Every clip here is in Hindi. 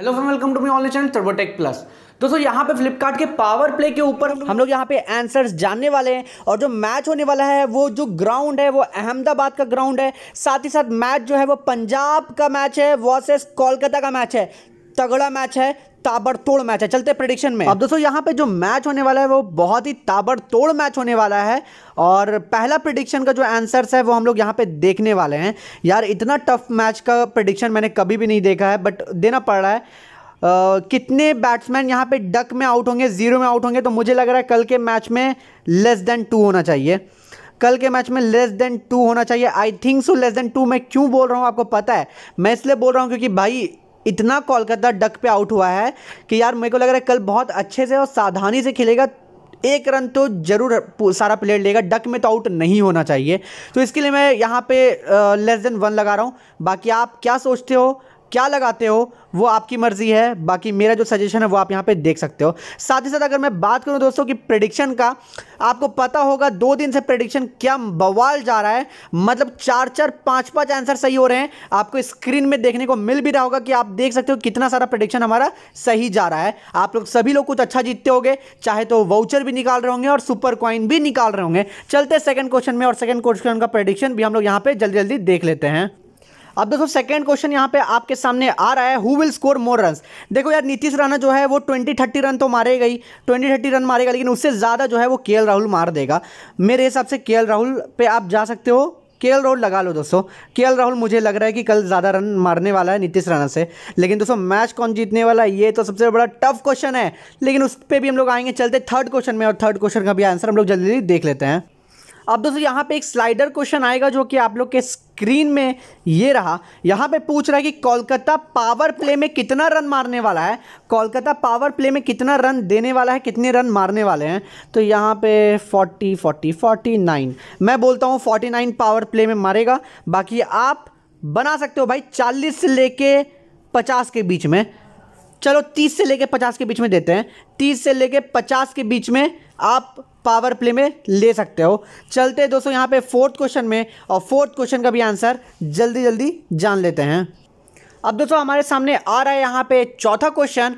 hello friend welcome to me online channel Turbotech plus दोस्तों यहाँ पे फ्लिपकार्ट के पावर प्ले के ऊपर हम लोग यहाँ पे आंसर्स जानने वाले हैं और जो मैच होने वाला है वो जो ग्राउंड है वो अहमदाबाद का ग्राउंड है साथ ही साथ मैच जो है वो पंजाब का मैच है वर्सेस कोलकाता का मैच है तगड़ा मैच है ताबड़तोड़ मैच है चलते प्रडिक्शन में अब दोस्तों यहाँ पे जो मैच होने वाला है वो बहुत ही ताबड़तोड़ मैच होने वाला है और पहला प्रडिक्शन का जो आंसर्स है वो हम लोग यहाँ पे देखने वाले हैं यार इतना टफ मैच का प्रडिक्शन मैंने कभी भी नहीं देखा है बट देना पड़ रहा है आ, कितने बैट्समैन यहाँ पे डक में आउट होंगे जीरो में आउट होंगे तो मुझे लग रहा है कल के मैच में लेस देन टू होना चाहिए कल के मैच में लेस देन टू होना चाहिए I think so less than two मैं क्यों बोल रहा हूँ आपको पता है मैं इसलिए बोल रहा हूँ क्योंकि भाई इतना कोलकाता डक पे आउट हुआ है कि यार मेरे को लग रहा है कल बहुत अच्छे से और सावधानी से खेलेगा एक रन तो जरूर सारा प्लेयर लेगा डक में तो आउट नहीं होना चाहिए तो इसके लिए मैं यहाँ पे लेस देन वन लगा रहा हूँ बाकी आप क्या सोचते हो क्या लगाते हो वो आपकी मर्ज़ी है बाकी मेरा जो सजेशन है वो आप यहाँ पे देख सकते हो साथ ही साथ अगर मैं बात करूँ दोस्तों कि प्रडिक्शन का आपको पता होगा दो दिन से प्रडिक्शन क्या बवाल जा रहा है मतलब चार चार पाँच पाँच आंसर सही हो रहे हैं आपको स्क्रीन में देखने को मिल भी रहा होगा कि आप देख सकते हो कितना सारा प्रडिक्शन हमारा सही जा रहा है आप लोग सभी लोग कुछ अच्छा जीतते हो चाहे तो वाउचर भी निकाल रहे होंगे और सुपर कॉइन भी निकाल रहे होंगे चलते सेकेंड क्वेश्चन में और सेकेंड क्वेश्चन का प्रडिक्शन भी हम लोग यहाँ पे जल्दी जल्दी देख लेते हैं अब दोस्तों सेकंड क्वेश्चन यहाँ पे आपके सामने आ रहा है who will score more run देखो यार नीतीश राणा जो है वो ट्वेंटी थर्टी रन तो मारेगा ही ट्वेंटी थर्टी रन मारेगा लेकिन उससे ज़्यादा जो है वो के राहुल मार देगा मेरे हिसाब से के राहुल पे आप जा सकते हो के एल राहुल लगा लो दोस्तों के एल राहुल मुझे लग रहा है कि कल ज़्यादा रन मारने वाला है नीतीश राणा से लेकिन दोस्तों मैच कौन जीतने वाला है ये तो सबसे बड़ा टफ क्वेश्चन है लेकिन उस पर भी हम लोग आएंगे चलते थर्ड क्वेश्चन में और थर्ड क्वेश्चन का भी आंसर हम लोग जल्दी देख लेते हैं अब दोस्तों यहाँ पे एक स्लाइडर क्वेश्चन आएगा जो कि आप लोग के स्क्रीन में ये रहा यहाँ पे पूछ रहा है कि कोलकाता पावर प्ले में कितना रन मारने वाला है कोलकाता पावर प्ले में कितना रन देने वाला है कितने रन मारने वाले हैं तो यहाँ पे 40 40 49 मैं बोलता हूँ 49 पावर प्ले में मारेगा बाकी आप बना सकते हो भाई चालीस से लेके पचास के बीच में चलो तीस से लेके पचास के बीच में देते हैं तीस से लेके पचास के बीच में आप पावर प्ले में ले सकते हो चलते हैं दोस्तों यहाँ पे फोर्थ क्वेश्चन में और फोर्थ क्वेश्चन का भी आंसर जल्दी जल्दी जान लेते हैं अब दोस्तों हमारे सामने आ रहा है यहाँ पे चौथा क्वेश्चन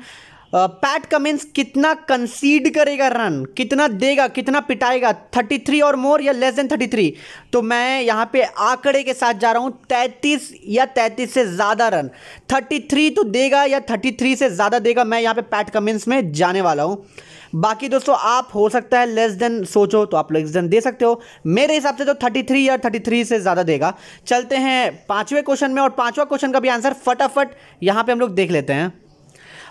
पैट कमिंस कितना कंसीड करेगा रन कितना देगा कितना पिटाएगा 33 और मोर या लेस देन 33 तो मैं यहाँ पे आंकड़े के साथ जा रहा हूँ 33 या 33 से ज़्यादा रन 33 तो देगा या 33 से ज़्यादा देगा मैं यहाँ पे पैट कमिंस में जाने वाला हूँ बाकी दोस्तों आप हो सकता है लेस देन सोचो तो आप लेस देन दे सकते हो मेरे हिसाब से तो 33 या 33 से ज़्यादा देगा चलते हैं पाँचवें क्वेश्चन में और पाँचवा क्वेश्चन का भी आंसर फटाफट यहाँ पर हम लोग देख लेते हैं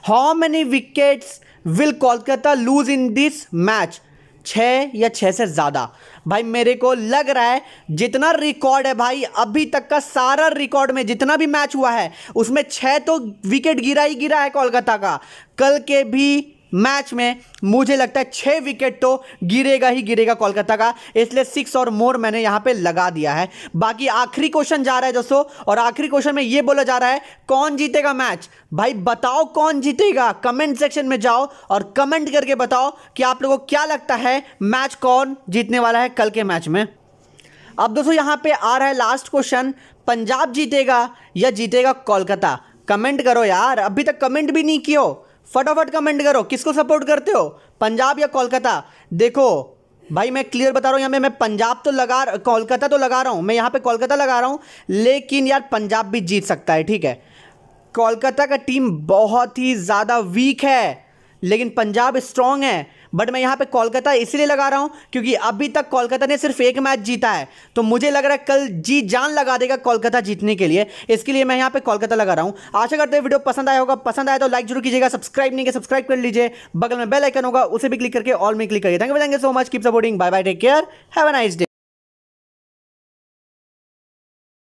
how many wickets will Kolkata lose in this match छः या छः से ज़्यादा भाई मेरे को लग रहा है जितना रिकॉर्ड है भाई अभी तक का सारा रिकॉर्ड में जितना भी मैच हुआ है उसमें छः तो विकेट गिरा ही गिरा है कोलकाता का कल के भी मैच में मुझे लगता है छः विकेट तो गिरेगा ही गिरेगा कोलकाता का इसलिए सिक्स और मोर मैंने यहाँ पे लगा दिया है बाकी आखिरी क्वेश्चन जा रहा है दोस्तों और आखिरी क्वेश्चन में ये बोला जा रहा है कौन जीतेगा मैच भाई बताओ कौन जीतेगा कमेंट सेक्शन में जाओ और कमेंट करके बताओ कि आप लोगों को क्या लगता है मैच कौन जीतने वाला है कल के मैच में अब दोस्तों यहाँ पर आ रहा है लास्ट क्वेश्चन पंजाब जीतेगा या जीतेगा कोलकाता कमेंट करो यार अभी तक कमेंट भी नहीं किया फटाफट कमेंट करो किसको सपोर्ट करते हो पंजाब या कोलकाता देखो भाई मैं क्लियर बता रहा हूँ यहाँ पे मैं पंजाब तो लगा कोलकाता तो लगा रहा हूँ मैं यहाँ पे कोलकाता लगा रहा हूँ लेकिन यार पंजाब भी जीत सकता है ठीक है कोलकाता का टीम बहुत ही ज़्यादा वीक है लेकिन पंजाब स्ट्रांग है बट मैं यहाँ पे कोलकाता इसलिए लगा रहा हूँ क्योंकि अभी तक कोलकाता ने सिर्फ एक मैच जीता है तो मुझे लग रहा है कल जी जान लगा देगा कोलकाता जीतने के लिए इसके लिए मैं यहाँ पे कोलकाता लगा रहा हूँ आशा करते हैं वीडियो पसंद आया होगा पसंद आया तो लाइक जरूर कीजिएगा सब्सक्राइब नहीं किया सब्सक्राइब कर लीजिए बगल में बेल आइकन होगा उसे भी क्लिक करके ऑल में क्लिक करिए thank you so much keep supporting bye bye take care have a nice day